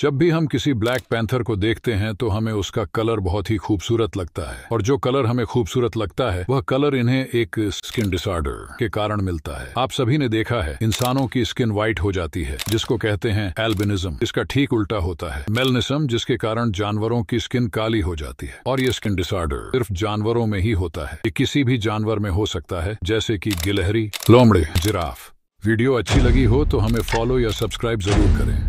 जब भी हम किसी ब्लैक पैंथर को देखते हैं तो हमें उसका कलर बहुत ही खूबसूरत लगता है और जो कलर हमें खूबसूरत लगता है वह कलर इन्हें एक स्किन डिसऑर्डर के कारण मिलता है आप सभी ने देखा है इंसानों की स्किन व्हाइट हो जाती है जिसको कहते हैं एल्बिनिज्म इसका ठीक उल्टा होता है मेलनिज्म जिसके कारण जानवरों की स्किन काली हो जाती है और ये स्किन डिसऑर्डर सिर्फ जानवरों में ही होता है ये किसी भी जानवर में हो सकता है जैसे की गिलहरी लोमड़े जिराफ वीडियो अच्छी लगी हो तो हमें फॉलो या सब्सक्राइब जरूर करें